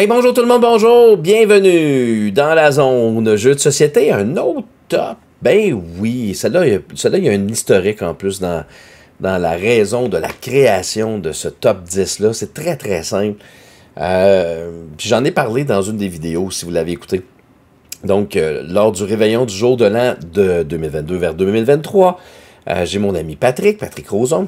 Hey, bonjour tout le monde, bonjour, bienvenue dans la zone jeu de société, un autre top. Ben oui, cela là il y a un historique en plus dans, dans la raison de la création de ce top 10-là. C'est très très simple. Euh, j'en ai parlé dans une des vidéos, si vous l'avez écouté. Donc, euh, lors du réveillon du jour de l'an de 2022 vers 2023, euh, j'ai mon ami Patrick, Patrick Roson,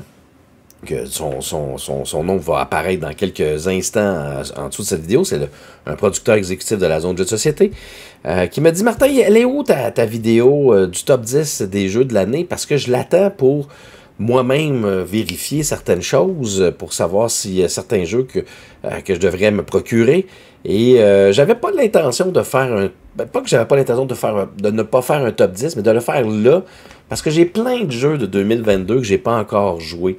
que son, son, nom va apparaître dans quelques instants euh, en, dessous de cette vidéo. C'est un producteur exécutif de la zone jeux de société euh, qui m'a dit Martin, elle est où ta, ta vidéo euh, du top 10 des jeux de l'année Parce que je l'attends pour moi-même vérifier certaines choses pour savoir s'il y a certains jeux que, que je devrais me procurer. Et j'avais pas l'intention de faire un. Ben, pas que j'avais pas l'intention de faire de ne pas faire un top 10, mais de le faire là. Parce que j'ai plein de jeux de 2022 que j'ai pas encore joué.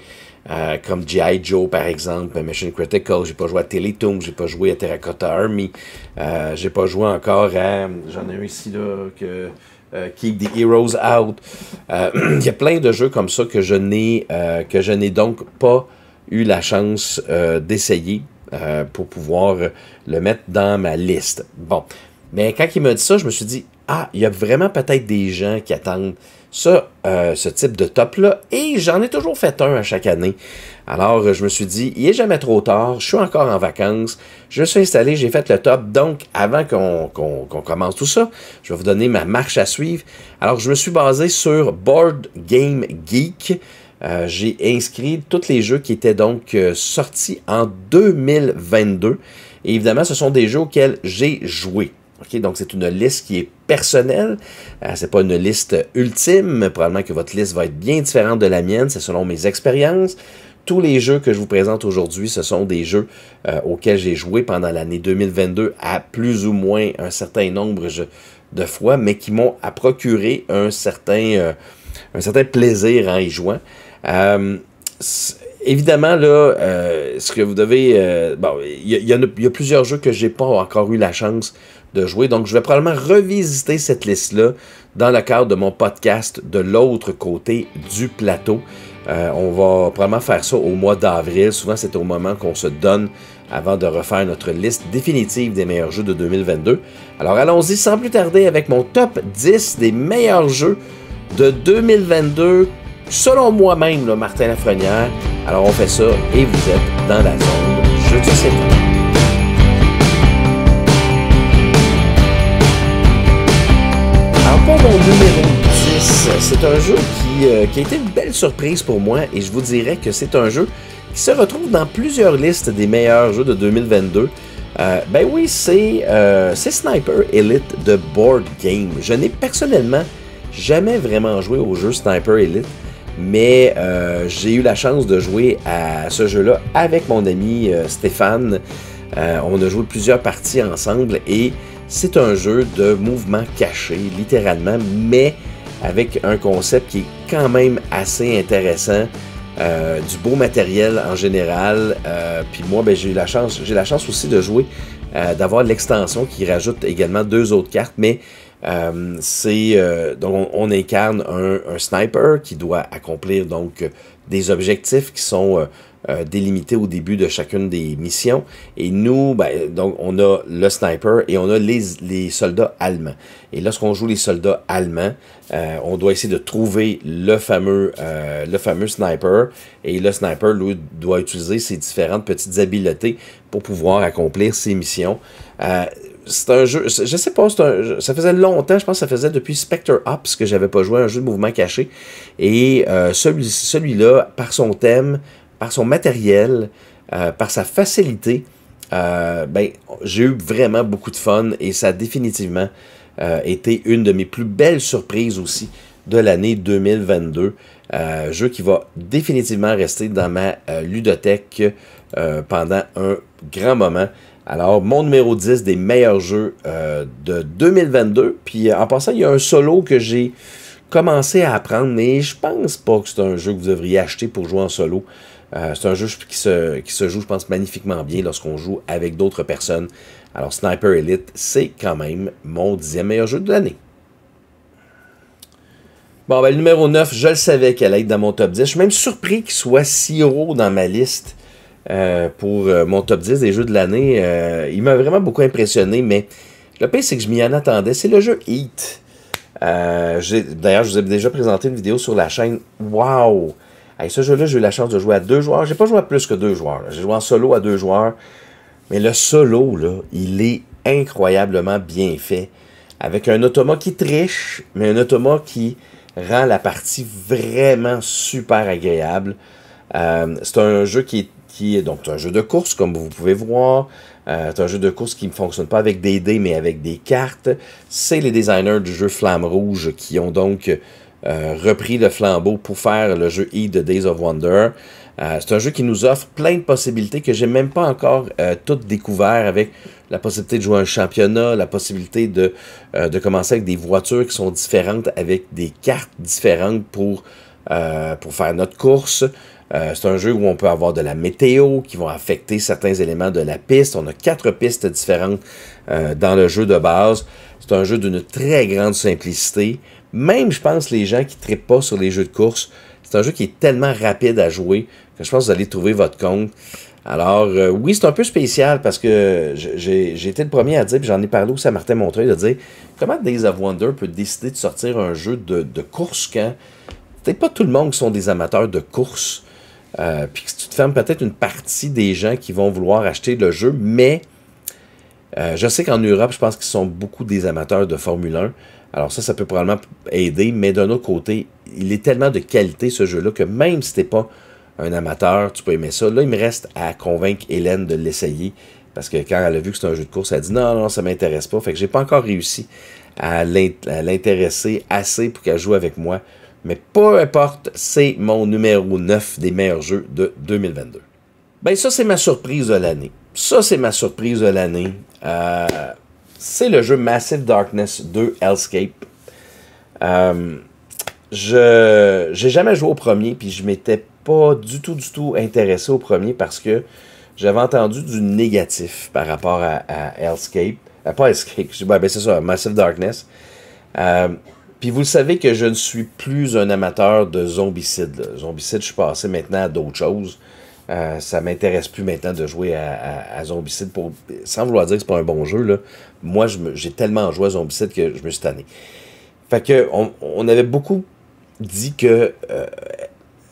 Euh, comme G.I. Joe, par exemple, Mission Critical. J'ai pas joué à je j'ai pas joué à Terracotta Army, euh, j'ai pas joué encore à. J'en ai un ici, là, que. Euh, Keep the Heroes Out. Euh, il y a plein de jeux comme ça que je n'ai que je n'ai donc pas eu la chance d'essayer pour pouvoir le mettre dans ma liste. Bon, mais quand il m'a dit ça, je me suis dit ah, il y a vraiment peut-être des gens qui attendent ce, euh, ce type de top-là. Et j'en ai toujours fait un à chaque année. Alors, euh, je me suis dit, il est jamais trop tard, je suis encore en vacances, je suis installé, j'ai fait le top. Donc, avant qu'on commence tout ça, je vais vous donner ma marche à suivre. Alors, je me suis basé sur Board Game Geek. Euh, j'ai inscrit tous les jeux qui étaient donc sortis en 2022. Et évidemment, ce sont des jeux auxquels j'ai joué donc, c'est une liste qui est personnelle. Euh, ce n'est pas une liste ultime. Probablement que votre liste va être bien différente de la mienne. C'est selon mes expériences. Tous les jeux que je vous présente aujourd'hui, ce sont des jeux euh, auxquels j'ai joué pendant l'année 2022 à plus ou moins un certain nombre de fois, mais qui m'ont procuré un certain, euh, un certain plaisir en y jouant. Évidemment, là, ce que vous devez. il y, a plusieurs jeux que je n'ai pas encore eu la chance de jouer. Donc, je vais probablement revisiter cette liste-là dans le cadre de mon podcast de l'autre côté du plateau. Euh, on va probablement faire ça au mois d'avril. Souvent, c'est au moment qu'on se donne avant de refaire notre liste définitive des meilleurs jeux de 2022. Alors, allons-y sans plus tarder avec mon top 10 des meilleurs jeux de 2022, selon moi-même, Martin Lafrenière. Alors, on fait ça et vous êtes dans la zone Je dis' mon numéro 10. C'est un jeu euh, qui, a été une belle surprise pour moi et je vous dirais que c'est un jeu qui se retrouve dans plusieurs listes des meilleurs jeux de 2022. Euh, ben oui, euh, c'est Sniper Elite de Board Game. Je n'ai personnellement jamais vraiment joué au jeu Sniper Elite, mais j'ai eu la chance de jouer à ce jeu-là avec mon ami Stéphane. on a joué plusieurs parties ensemble et c'est un jeu de mouvement caché, littéralement, mais avec un concept qui est quand même assez intéressant. Euh, du beau matériel en général. Euh, puis moi, ben, j'ai eu la chance, j'ai la chance aussi de jouer, euh, d'avoir l'extension qui rajoute également deux autres cartes, mais c'est donc on, incarne un, un, sniper qui doit accomplir donc des objectifs qui sont euh, délimité au début de chacune des missions. Et nous, ben, donc, on a le sniper et on a les, soldats allemands. Et lorsqu'on joue les soldats allemands, euh, on doit essayer de trouver le fameux, euh, le fameux sniper. Et le sniper, lui, doit utiliser ses différentes petites habiletés pour pouvoir accomplir ses missions. c'est un jeu, je sais pas, ça faisait longtemps, je pense que ça faisait depuis Spectre Ops que j'avais pas joué à un jeu de mouvement caché. Et celui-là, par son thème, par son matériel, euh, par sa facilité, euh, ben, j'ai eu vraiment beaucoup de fun et ça a définitivement euh, été une de mes plus belles surprises aussi de l'année 2022. jeu qui va définitivement rester dans ma ludothèque pendant un grand moment. Alors, mon numéro 10 des meilleurs jeux de 2022. Puis, en passant, il y a un solo que j'ai commencé à apprendre, mais je pense pas que c'est un jeu que vous devriez acheter pour jouer en solo. Euh, c'est un jeu qui se, joue, je pense, magnifiquement bien lorsqu'on joue avec d'autres personnes. Alors, Sniper Elite, c'est quand même mon dixième meilleur jeu de l'année. Bon, ben, le numéro 9, je le savais qu'elle allait être dans mon top 10. Je suis même surpris qu'il soit si haut dans ma liste euh, pour euh, mon top 10 des jeux de l'année. il m'a vraiment beaucoup impressionné, mais le pire, c'est que je m'y en attendais. C'est le jeu Heat. D'ailleurs, je vous ai déjà présenté une vidéo sur la chaîne. Wow ce jeu-là, j'ai eu la chance de jouer à deux joueurs. J'ai pas joué à plus que deux joueurs. J'ai joué en solo à deux joueurs. Mais le solo, là, il est incroyablement bien fait. Avec un automa qui triche, mais un automa qui rend la partie vraiment super agréable. Euh, c'est un jeu qui est, donc un jeu de course, comme vous pouvez voir. Euh, c'est un jeu de course qui ne fonctionne pas avec des dés, mais avec des cartes. C'est les designers du jeu Flamme Rouge qui ont donc euh, repris le flambeau pour faire le jeu E de Days of Wonder. Euh, c'est un jeu qui nous offre plein de possibilités que j'ai même pas encore euh, toutes découvertes avec la possibilité de jouer un championnat, la possibilité de, de, commencer avec des voitures qui sont différentes, avec des cartes différentes pour, pour faire notre course. c'est un jeu où on peut avoir de la météo qui vont affecter certains éléments de la piste. On a quatre pistes différentes dans le jeu de base. C'est un jeu d'une très grande simplicité. Même, je pense, les gens qui ne pas sur les jeux de course, c'est un jeu qui est tellement rapide à jouer que je pense que vous allez trouver votre compte. Alors, euh, oui, c'est un peu spécial parce que j'ai été le premier à dire, puis j'en ai parlé aussi à Martin Montreuil, de dire comment Days of Wonder peut décider de sortir un jeu de, course quand peut-être pas tout le monde qui sont des amateurs de course, euh, puis que tu te fermes peut-être une partie des gens qui vont vouloir acheter le jeu, mais euh, je sais qu'en Europe, je pense qu'ils sont beaucoup des amateurs de Formule 1. Alors ça, ça peut probablement aider, mais d'un autre côté, il est tellement de qualité ce jeu-là que même si t'es pas un amateur, tu peux aimer ça. Là, il me reste à convaincre Hélène de l'essayer. Parce que quand elle a vu que c'était un jeu de course, elle a dit non, non, ça m'intéresse pas. Fait que j'ai pas encore réussi à l'intéresser assez pour qu'elle joue avec moi. Mais peu importe, c'est mon numéro 9 des meilleurs jeux de 2022. Ben ça, c'est ma surprise de l'année. Ça, c'est ma surprise de l'année. Euh, c'est le jeu Massive Darkness 2 Hellscape. Euh, je j'ai jamais joué au premier, puis je m'étais pas du tout, du tout intéressé au premier parce que j'avais entendu du négatif par rapport à, à Hellscape. Euh, pas Hellscape, ben, c'est ça, Massive Darkness. Euh, puis vous le savez que je ne suis plus un amateur de zombicide. Zombicide, je suis passé maintenant à d'autres choses. Euh, ça m'intéresse plus maintenant de jouer à, Zombicide pour sans vouloir dire que c'est pas un bon jeu là. Moi j'ai tellement joué à Zombicide que je me suis tanné. Fait que on, avait beaucoup dit que euh,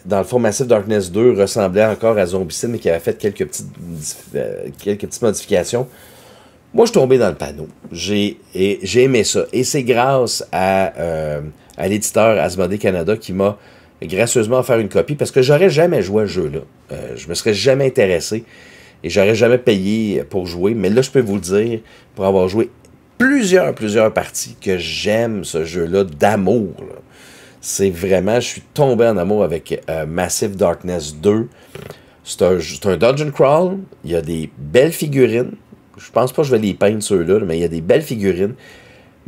dans le fond Massive Darkness 2 ressemblait encore à Zombicide mais qu'il avait fait euh, quelques petites modifications. Moi, je suis tombé dans le panneau. J'ai aimé ça. Et c'est grâce à, à l'éditeur Asmodee Canada qui m'a gracieusement faire une copie parce que j'aurais jamais joué à ce jeu-là. Euh, je me serais jamais intéressé et j'aurais jamais payé pour jouer. Mais là, je peux vous dire, pour avoir joué plusieurs, plusieurs parties, que j'aime ce jeu-là d'amour. C'est vraiment, je suis tombé en amour avec euh, Massive Darkness 2. C'est un, un dungeon crawl. Il y a des belles figurines. Je pense pas que je vais les peindre ceux-là, mais il y a des belles figurines.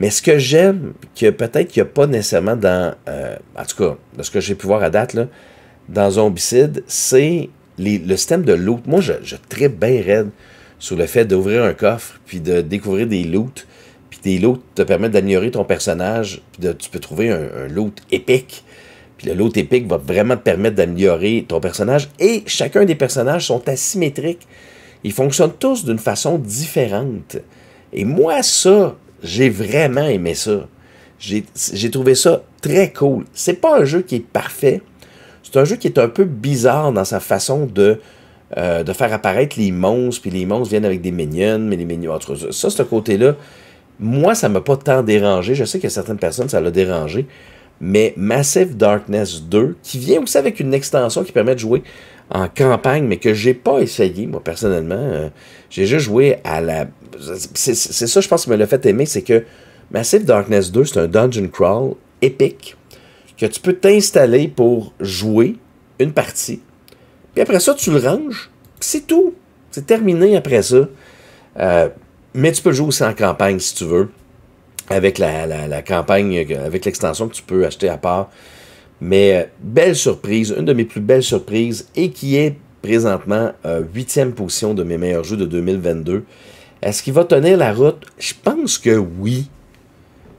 Mais ce que j'aime, que peut-être qu'il n'y a pas nécessairement dans, euh, en tout cas, de ce que j'ai pu voir à date, dans Zombicide, c'est le système de loot. Moi, je, je tripe bien raide sur le fait d'ouvrir un coffre, puis de découvrir des loots. Puis des loots te permettent d'améliorer ton personnage, puis tu peux trouver un loot épique. Puis le loot épique va vraiment te permettre d'améliorer ton personnage. Et chacun des personnages sont asymétriques. Ils fonctionnent tous d'une façon différente. Et moi, ça, j'ai vraiment aimé ça. J'ai trouvé ça très cool. C'est pas un jeu qui est parfait. C'est un jeu qui est un peu bizarre dans sa façon de, euh, de faire apparaître les monstres, puis les monstres viennent avec des minions, mais les minions. Entre autres. Ça, ce côté-là, moi, ça m'a pas tant dérangé. Je sais que certaines personnes, ça l'a dérangé. Mais Massive Darkness 2, qui vient aussi avec une extension qui permet de jouer en campagne, mais que j'ai pas essayé, moi, personnellement. Euh, j'ai juste joué à la... C'est ça, je pense, qui me l'a fait aimer, c'est que Massive Darkness 2, c'est un dungeon crawl épique que tu peux t'installer pour jouer une partie. Puis après ça, tu le ranges. C'est tout. C'est terminé après ça. Euh, mais tu peux jouer aussi en campagne si tu veux. Avec la campagne, avec l'extension que tu peux acheter à part. Mais euh, belle surprise, une de mes plus belles surprises et qui est présentement euh, huitième euh, position de mes meilleurs jeux de 2022. Est-ce qu'il va tenir la route? Je pense que oui.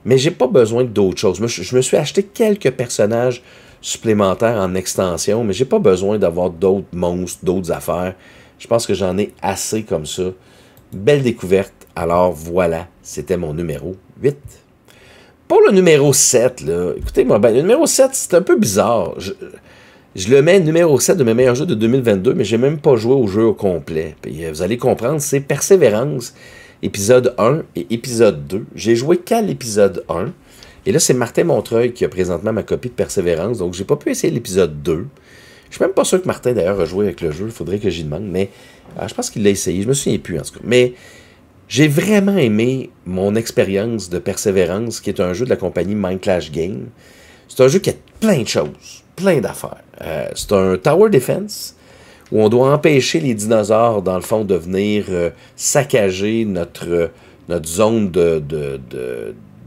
Mais j'ai pas besoin d'autres choses. Je me suis acheté quelques personnages supplémentaires en extension, mais j'ai pas besoin d'avoir d'autres monstres, d'autres affaires. Je pense que j'en ai assez comme ça. Belle découverte. Alors voilà, c'était mon numéro 8 pour le numéro 7, écoutez-moi, ben, le numéro 7, c'est un peu bizarre. Je, le mets numéro 7 de mes meilleurs jeux de 2022, mais j'ai même pas joué au jeu au complet. Euh, vous allez comprendre, c'est Persévérance, épisode 1 et épisode 2. J'ai joué qu'à l'épisode 1. Et là, c'est Martin Montreuil qui a présentement ma copie de Persévérance, donc j'ai pas pu essayer l'épisode 2. Je suis même pas sûr que Martin, d'ailleurs, a joué avec le jeu. Il faudrait que j'y demande, mais ah, je pense qu'il l'a essayé. Je me souviens plus, en tout cas. Mais j'ai vraiment aimé mon expérience de Persévérance, qui est un jeu de la compagnie Mind Clash Game. C'est un jeu qui a plein de choses, plein d'affaires. Euh, c'est un Tower Defense où on doit empêcher les dinosaures, dans le fond, de venir euh, saccager euh, notre, zone de,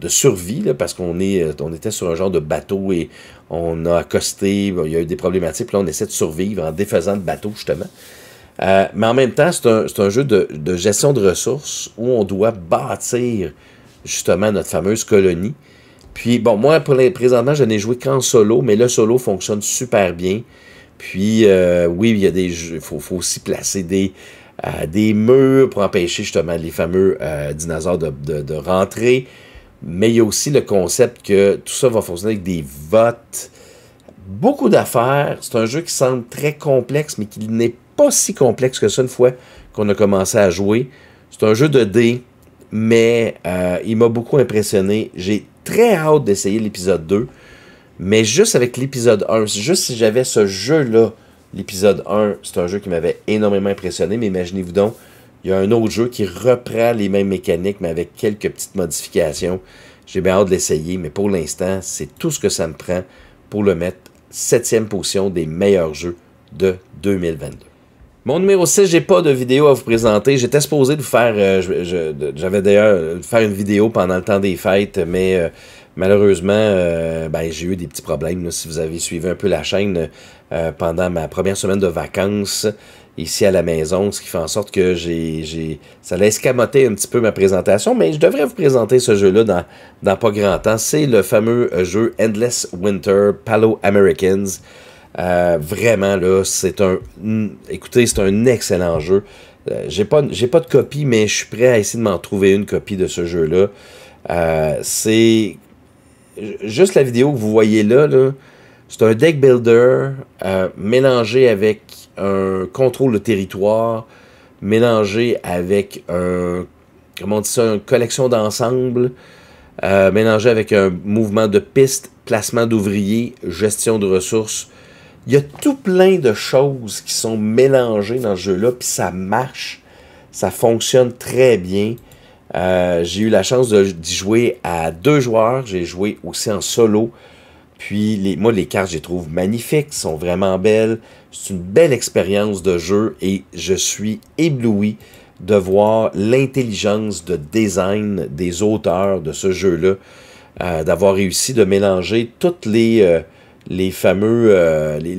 survie, parce qu'on on était sur un genre de bateau et on a accosté, il y a eu des problématiques, là on essaie de survivre en défaisant le bateau, justement. Euh, mais en même temps, c'est un, jeu de, gestion de ressources où on doit bâtir justement notre fameuse colonie. Puis bon, moi, pour les, présentement, je n'ai joué qu'en solo, mais le solo fonctionne super bien. Puis euh, oui, il y a des jeux, faut, faut aussi placer des, euh, des murs pour empêcher justement les fameux dinosaures de, de, de, rentrer. Mais il y a aussi le concept que tout ça va fonctionner avec des votes beaucoup d'affaires. C'est un jeu qui semble très complexe, mais qui n'est pas si complexe que ça une fois qu'on a commencé à jouer. C'est un jeu de dés, mais euh, il m'a beaucoup impressionné. J'ai très hâte d'essayer l'épisode 2, mais juste avec l'épisode 1, juste si j'avais ce jeu-là, l'épisode 1, c'est un jeu qui m'avait énormément impressionné, mais imaginez-vous donc, il y a un autre jeu qui reprend les mêmes mécaniques, mais avec quelques petites modifications. J'ai bien hâte de l'essayer, mais pour l'instant, c'est tout ce que ça me prend pour le mettre septième position des meilleurs jeux de 2022. Mon numéro 6, j'ai pas de vidéo à vous présenter. J'étais supposé de vous faire. Euh, j'avais d'ailleurs euh, faire une vidéo pendant le temps des fêtes, mais euh, malheureusement, ben, j'ai eu des petits problèmes. si vous avez suivi un peu la chaîne pendant ma première semaine de vacances ici à la maison, ce qui fait en sorte que j'ai, ça laisse escamoté un petit peu ma présentation, mais je devrais vous présenter ce jeu-là dans, dans pas grand temps. C'est le fameux jeu Endless Winter Palo Americans. Euh, vraiment, là, c'est un. Mm, écoutez, c'est un excellent jeu. Euh, j'ai pas, j'ai pas de copie, mais je suis prêt à essayer de m'en trouver une copie de ce jeu-là. Euh, c'est juste la vidéo que vous voyez là. là c'est un deck builder mélangé avec un contrôle de territoire, mélangé avec un comment une collection d'ensemble, mélangé avec un mouvement de piste, placement d'ouvriers, gestion de ressources. Il y a tout plein de choses qui sont mélangées dans ce jeu-là, puis ça marche, ça fonctionne très bien. Euh, j'ai eu la chance d'y jouer à deux joueurs, j'ai joué aussi en solo. Puis les, moi, les cartes, je les trouve magnifiques, sont vraiment belles. C'est une belle expérience de jeu et je suis ébloui de voir l'intelligence de design des auteurs de ce jeu-là, euh, d'avoir réussi de mélanger toutes les, euh, les fameux, euh, les,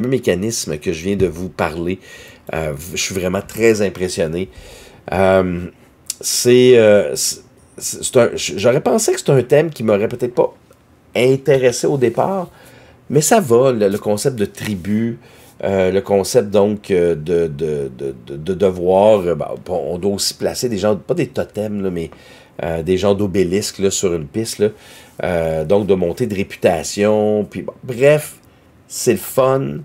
mécanismes que je viens de vous parler. Euh, je suis vraiment très impressionné. Euh, c'est, j'aurais pensé que c'est un thème qui m'aurait peut-être pas intéressé au départ, mais ça va, le, concept de tribu, le concept donc de, de, devoir, bah, on doit aussi placer des gens, pas des totems, mais euh, des gens d'obélisques sur une piste. Euh, donc, de monter de réputation. Puis, bref, c'est le fun.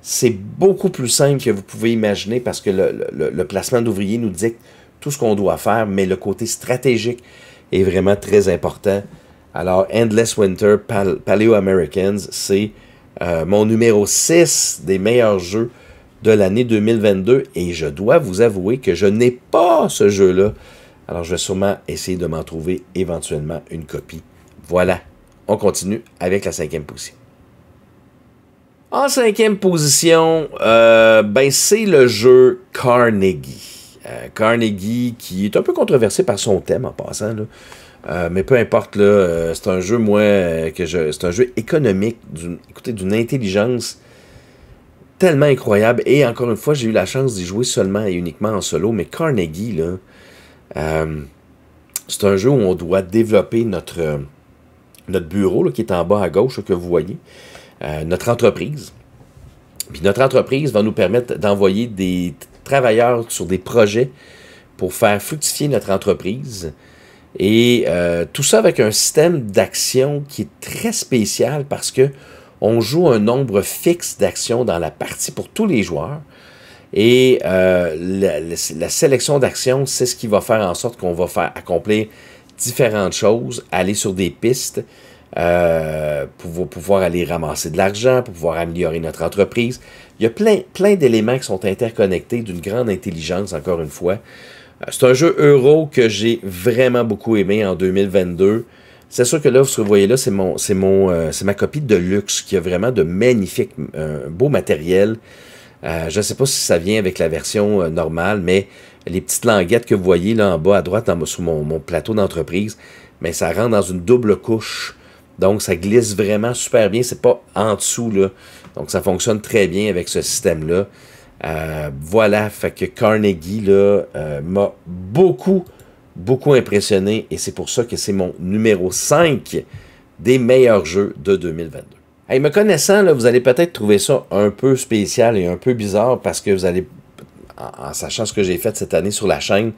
C'est beaucoup plus simple que vous pouvez imaginer parce que le, placement d'ouvriers nous dicte tout ce qu'on doit faire, mais le côté stratégique est vraiment très important. Alors, Endless Winter Paleo Americans, c'est euh, mon numéro 6 des meilleurs jeux de l'année 2022 et je dois vous avouer que je n'ai pas ce jeu-là alors, je vais sûrement essayer de m'en trouver éventuellement une copie. Voilà. On continue avec la cinquième position. En cinquième position, euh, ben, c'est le jeu Carnegie. Euh, Carnegie qui est un peu controversé par son thème en passant. Euh, mais peu importe, c'est un jeu, que je, c'est un jeu économique, d'une, d'une intelligence tellement incroyable. Et encore une fois, j'ai eu la chance d'y jouer seulement et uniquement en solo, mais Carnegie, là, euh, c'est un jeu où on doit développer notre, notre bureau qui est en bas à gauche, que vous voyez, euh, notre entreprise. Puis notre entreprise va nous permettre d'envoyer des travailleurs sur des projets pour faire fructifier notre entreprise. Et euh, tout ça avec un système d'action qui est très spécial parce que on joue un nombre fixe d'actions dans la partie pour tous les joueurs. Et euh, la, sélection d'actions, c'est ce qui va faire en sorte qu'on va faire accomplir différentes choses, aller sur des pistes euh, pour pouvoir aller ramasser de l'argent, pour pouvoir améliorer notre entreprise. Il y a plein, plein d'éléments qui sont interconnectés d'une grande intelligence, encore une fois. Euh, c'est un jeu euro que j'ai vraiment beaucoup aimé en 2022. C'est sûr que là, vous voyez là, c'est ma copie de luxe qui a vraiment de magnifiques, beaux beau matériel. Euh, je ne sais pas si ça vient avec la version euh, normale, mais les petites languettes que vous voyez là en bas à droite, sur mon, plateau d'entreprise, mais ça rentre dans une double couche. Donc, ça glisse vraiment super bien. C'est pas en dessous, là. Donc, ça fonctionne très bien avec ce système-là. Euh, voilà, fait que Carnegie, là, m'a beaucoup, beaucoup impressionné. Et c'est pour ça que c'est mon numéro 5 des meilleurs jeux de 2022 me connaissant, vous allez peut-être trouver ça un peu spécial et un peu bizarre parce que vous allez, en, sachant ce que j'ai fait cette année sur la chaîne,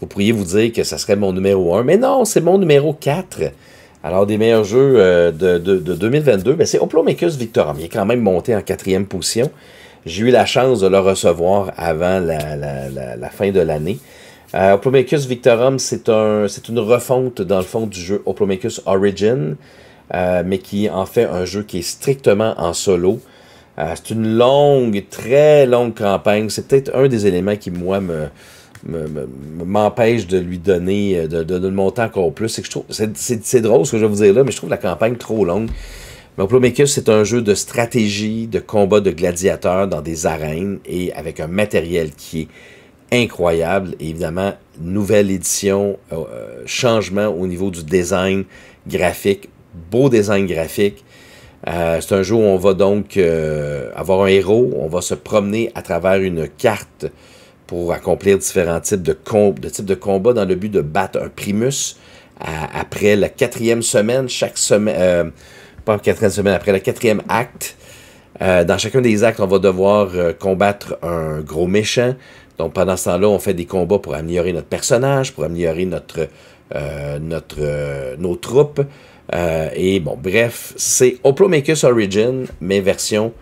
vous pourriez vous dire que ça serait mon numéro 1. Mais non, c'est mon numéro 4. Alors, des meilleurs jeux euh, de, 2022, ben, c'est Oplomacus Victorum. Il est quand même monté en quatrième position. J'ai eu la chance de le recevoir avant la, fin de l'année. Euh, Victorum, c'est une refonte, dans le fond, du jeu Oplomakers Origin. Euh, mais qui en fait un jeu qui est strictement en solo. Euh, c'est une longue, très longue campagne. C'est peut-être un des éléments qui, moi, m'empêche de lui donner, euh, de, le monter encore plus. C'est je trouve, c'est, drôle ce que je vais vous dire là, mais je trouve la campagne trop longue. Mais Moplomekus, c'est un jeu de stratégie, de combat de gladiateurs dans des arènes et avec un matériel qui est incroyable. évidemment, nouvelle édition, changement au niveau du design graphique beau design graphique. Euh, c'est un jeu où on va donc euh, avoir un héros, on va se promener à travers une carte pour accomplir différents types de, de, types de combats dans le but de battre un primus. après la quatrième semaine, chaque semaine, euh, pas quatrième semaine, après le quatrième acte, dans chacun des actes, on va devoir combattre un gros méchant. Donc pendant ce temps-là, on fait des combats pour améliorer notre personnage, pour améliorer notre, notre, nos troupes. Euh, et bon, bref, c'est Oplomacus Origin, mais version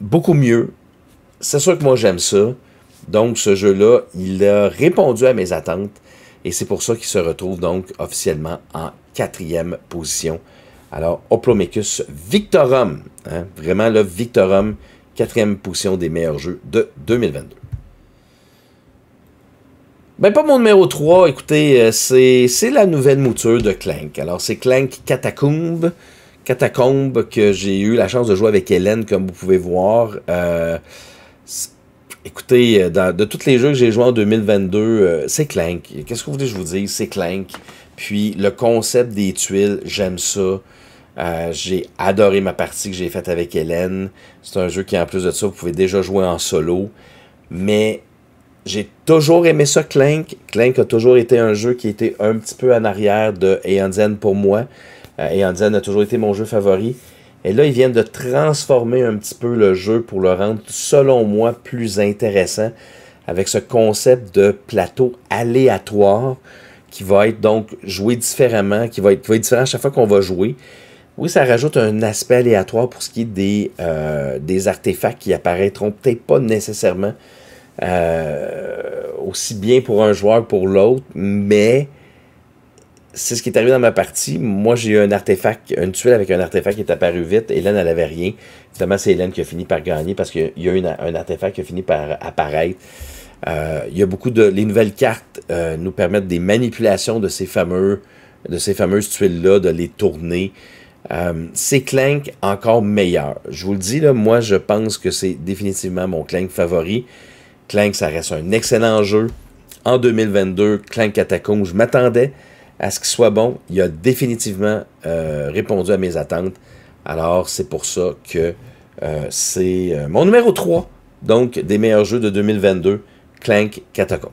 beaucoup mieux. C'est sûr que moi j'aime ça. Donc ce jeu-là, il a répondu à mes attentes. Et c'est pour ça qu'il se retrouve donc officiellement en quatrième position. Alors, Oplomachus Victorum, hein, vraiment le Victorum, quatrième position des meilleurs jeux de 2022. Ben, pas mon numéro 3, écoutez, euh, c'est la nouvelle mouture de Clank. Alors, c'est Clank Catacombe, Catacombe que j'ai eu la chance de jouer avec Hélène, comme vous pouvez voir. Euh, écoutez, euh, de tous les jeux que j'ai joués en 2022, c'est Clank. Qu'est-ce que vous voulez que je vous dise? C'est Clank. Puis, le concept des tuiles, j'aime ça. j'ai adoré ma partie que j'ai faite avec Hélène. C'est un jeu qui, en plus de ça, vous pouvez déjà jouer en solo. Mais j'ai toujours aimé ça, Clank. Clank a toujours été un jeu qui était un petit peu en arrière de Eonzen pour moi. Euh, Eonzen a toujours été mon jeu favori. Et là, ils viennent de transformer un petit peu le jeu pour le rendre, selon moi, plus intéressant avec ce concept de plateau aléatoire qui va être donc joué différemment, qui va être, différent à chaque fois qu'on va jouer. Oui, ça rajoute un aspect aléatoire pour ce qui est des, euh, des artefacts qui apparaîtront peut-être pas nécessairement euh, aussi bien pour un joueur que pour l'autre, mais c'est ce qui est arrivé dans ma partie. Moi, j'ai eu un artefact, une tuile avec un artefact qui est apparu vite. Hélène, elle n'avait rien. Finalement, c'est Hélène qui a fini par gagner parce qu'il y a eu un artefact qui a fini par apparaître. Euh, il y a beaucoup de. Les nouvelles cartes euh, nous permettent des manipulations de ces, fameux, de ces fameuses tuiles-là, de les tourner. c'est Clank encore meilleur. Je vous le dis, là, moi, je pense que c'est définitivement mon Clank favori. Clank, ça reste un excellent jeu. En 2022, Clank Catacombe, je m'attendais à ce qu'il soit bon. Il a définitivement euh, répondu à mes attentes. Alors, c'est pour ça que euh, c'est euh, mon numéro 3, donc des meilleurs jeux de 2022, Clank Catacombe.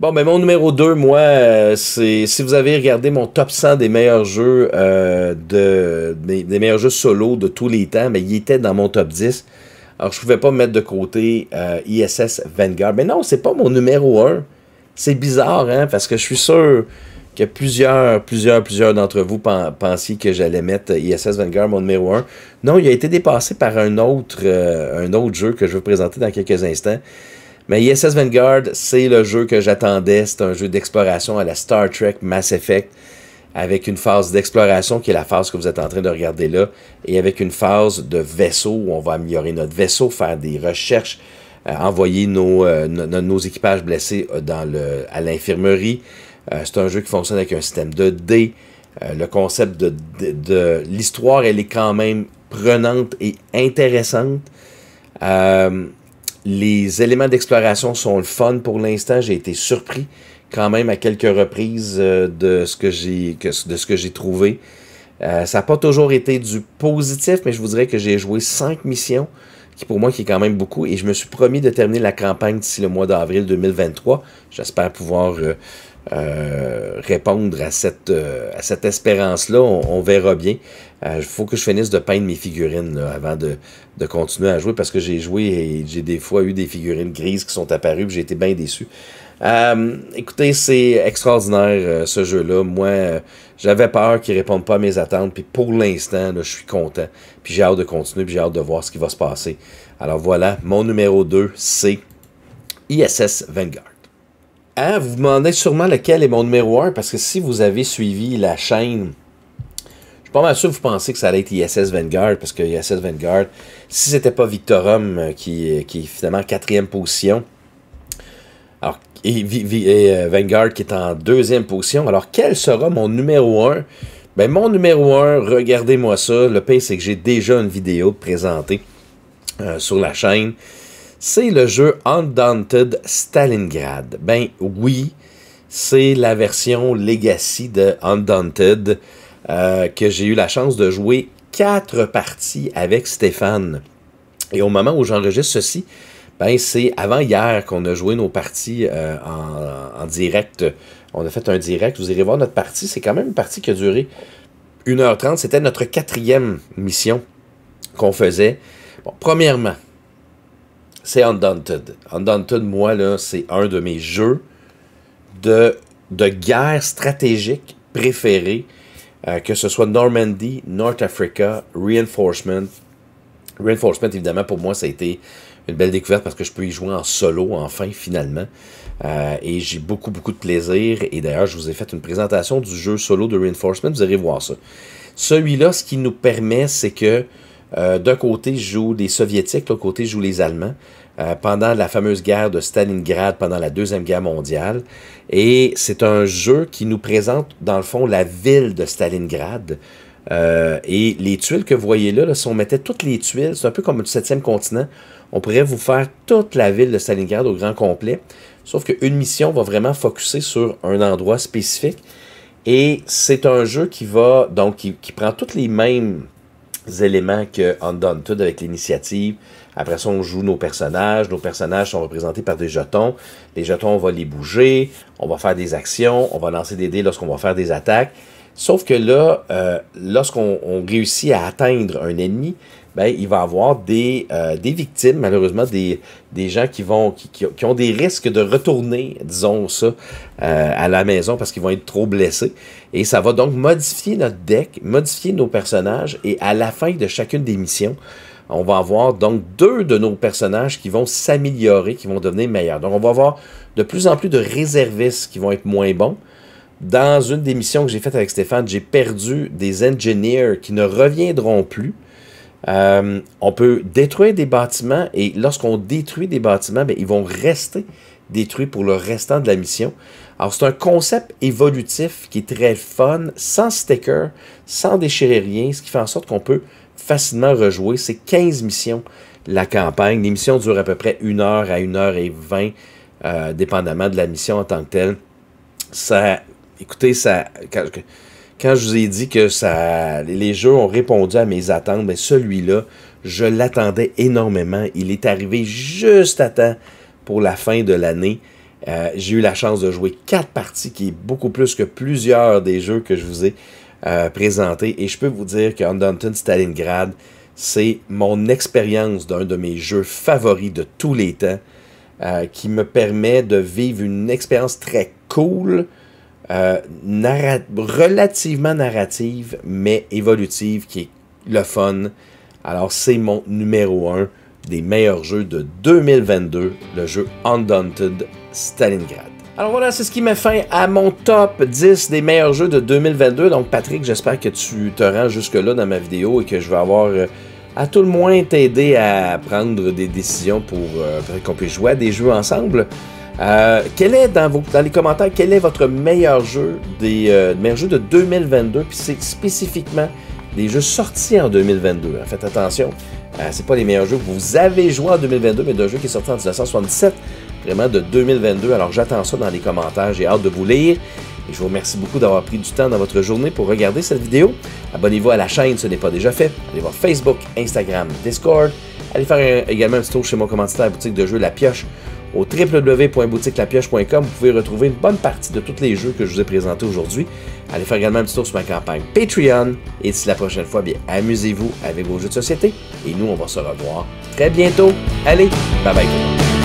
Bon, mais ben, mon numéro 2, moi, c'est si vous avez regardé mon top 100 des meilleurs jeux de, des, meilleurs jeux solo de tous les temps, mais ben, il était dans mon top 10. Alors, je ne pouvais pas mettre de côté euh, ISS Vanguard. Mais non, c'est pas mon numéro 1. C'est bizarre, hein, parce que je suis sûr que plusieurs, plusieurs, plusieurs d'entre vous pensiez que j'allais mettre ISS Vanguard mon numéro 1. Non, il a été dépassé par un autre, euh, un autre jeu que je vais vous présenter dans quelques instants. Mais ISS Vanguard, c'est le jeu que j'attendais. C'est un jeu d'exploration à la Star Trek Mass Effect avec une phase d'exploration qui est la phase que vous êtes en train de regarder là, et avec une phase de vaisseau où on va améliorer notre vaisseau, faire des recherches, euh, envoyer euh, nos, équipages blessés euh, à l'infirmerie. c'est un jeu qui fonctionne avec un système de dés. le concept de l'histoire, elle est quand même prenante et intéressante. les éléments d'exploration sont le fun pour l'instant. J'ai été surpris quand même à quelques reprises euh, de ce que j'ai de ce que j'ai trouvé. Euh, ça n'a pas toujours été du positif, mais je vous dirais que j'ai joué cinq missions, qui pour moi qui est quand même beaucoup, et je me suis promis de terminer la campagne d'ici le mois d'avril 2023. J'espère pouvoir euh, répondre à cette, cette espérance-là. On, verra bien. Il faut que je finisse de peindre mes figurines avant de, de, continuer à jouer, parce que j'ai joué et j'ai des fois eu des figurines grises qui sont apparues, j'ai été bien déçu. Euh, écoutez, c'est extraordinaire euh, ce jeu-là. Moi, euh, j'avais peur qu'il ne réponde pas à mes attentes. Puis pour l'instant, je suis content. Puis j'ai hâte de continuer. Puis j'ai hâte de voir ce qui va se passer. Alors voilà, mon numéro 2, c'est ISS Vanguard. Hein, vous vous demandez sûrement lequel est mon numéro 1 parce que si vous avez suivi la chaîne je suis pas mal sûr que vous pensez que ça allait être ISS Vanguard, parce que ISS Vanguard, si c'était pas Victorum qui, qui est finalement quatrième position, alors, et, euh, Vanguard qui est en deuxième position. Alors, quel sera mon numéro 1? Ben, mon numéro 1, regardez-moi ça. Le pire, c'est que j'ai déjà une vidéo présentée euh, sur la chaîne. C'est le jeu Undaunted Stalingrad. Ben oui, c'est la version Legacy de Undaunted euh, que j'ai eu la chance de jouer quatre parties avec Stéphane. Et au moment où j'enregistre ceci, ben c'est avant hier qu'on a joué nos parties euh, en, direct. On a fait un direct. Vous irez voir notre partie. C'est quand même une partie qui a duré 1h30. C'était notre quatrième mission qu'on faisait. Bon, premièrement, c'est Undaunted. Undaunted, moi, là, c'est un de mes jeux de, de guerre stratégique préférés, euh, que ce soit Normandie, North Africa, Reinforcement. Reinforcement, évidemment, pour moi, ça a été une belle découverte parce que je peux y jouer en solo, enfin, finalement. Euh, et j'ai beaucoup, beaucoup de plaisir. Et d'ailleurs, je vous ai fait une présentation du jeu solo de Reinforcement. Vous irez voir ça. Celui-là, ce qui nous permet, c'est que euh, d'un côté, je joue des Soviétiques, de l'autre côté, je joue les Allemands. Euh, pendant la fameuse guerre de Stalingrad, pendant la Deuxième Guerre mondiale. Et c'est un jeu qui nous présente, dans le fond, la ville de Stalingrad, euh, et les tuiles que vous voyez là, si on mettait toutes les tuiles, c'est un peu comme le septième continent, on pourrait vous faire toute la ville de Stalingrad au grand complet. Sauf qu'une mission va vraiment focuser sur un endroit spécifique. Et c'est un jeu qui va, donc, qui, prend tous les mêmes éléments que tout avec l'initiative. Après ça, on joue nos personnages. Nos personnages sont représentés par des jetons. Les jetons, on va les bouger, on va faire des actions, on va lancer des dés lorsqu'on va faire des attaques. Sauf que là, euh, lorsqu'on réussit à atteindre un ennemi, ben, il va avoir des, euh, des victimes, malheureusement, des, des gens qui, vont, qui, qui, ont des risques de retourner, disons ça, euh, à la maison parce qu'ils vont être trop blessés. Et ça va donc modifier notre deck, modifier nos personnages. Et à la fin de chacune des missions, on va avoir donc deux de nos personnages qui vont s'améliorer, qui vont devenir meilleurs. Donc on va avoir de plus en plus de réservistes qui vont être moins bons dans une des missions que j'ai faites avec Stéphane, j'ai perdu des engineers qui ne reviendront plus. Euh, on peut détruire des bâtiments et lorsqu'on détruit des bâtiments, ben, ils vont rester détruits pour le restant de la mission. Alors, c'est un concept évolutif qui est très fun, sans sticker, sans déchirer rien, ce qui fait en sorte qu'on peut facilement rejouer. C'est 15 missions la campagne. Les missions durent à peu près 1 heure à 1 heure et 20, euh, dépendamment de la mission en tant que telle. Ça écoutez, ça, quand, je vous ai dit que ça, les jeux ont répondu à mes attentes, mais ben, celui-là, je l'attendais énormément. Il est arrivé juste à temps pour la fin de l'année. Euh, j'ai eu la chance de jouer quatre parties, qui est beaucoup plus que plusieurs des jeux que je vous ai euh, présentés. Et je peux vous dire que qu'Undaunted Stalingrad, c'est mon expérience d'un de mes jeux favoris de tous les temps, euh, qui me permet de vivre une expérience très cool euh, relativement narrative, mais évolutive, qui est le fun. Alors, c'est mon numéro 1 des meilleurs jeux de 2022, le jeu Undaunted Stalingrad. Alors voilà, c'est ce qui met fin à mon top 10 des meilleurs jeux de 2022. Donc Patrick, j'espère que tu te rends jusque-là dans ma vidéo et que je vais avoir euh, à tout le moins t'aider à prendre des décisions pour euh, qu'on puisse jouer à des jeux ensemble. Euh, quel est dans, vos, dans les commentaires, quel est votre meilleur jeu des euh, jeux de 2022 Puis c'est spécifiquement des jeux sortis en 2022. Hein. Faites attention, euh, c'est pas les meilleurs jeux que vous avez joués en 2022, mais d'un jeu qui est sorti en 1977, vraiment de 2022. Alors j'attends ça dans les commentaires, j'ai hâte de vous lire. Et je vous remercie beaucoup d'avoir pris du temps dans votre journée pour regarder cette vidéo. Abonnez-vous à la chaîne si ce n'est pas déjà fait. Allez voir Facebook, Instagram, Discord. Allez faire également un petit tour chez mon commentaire la boutique de jeux La Pioche au www.boutiquelapioche.com, vous pouvez retrouver une bonne partie de tous les jeux que je vous ai présentés aujourd'hui. Allez faire également un petit tour sur ma campagne Patreon. Et d'ici la prochaine fois, bien, amusez-vous avec vos jeux de société. Et nous, on va se revoir très bientôt. Allez, bye bye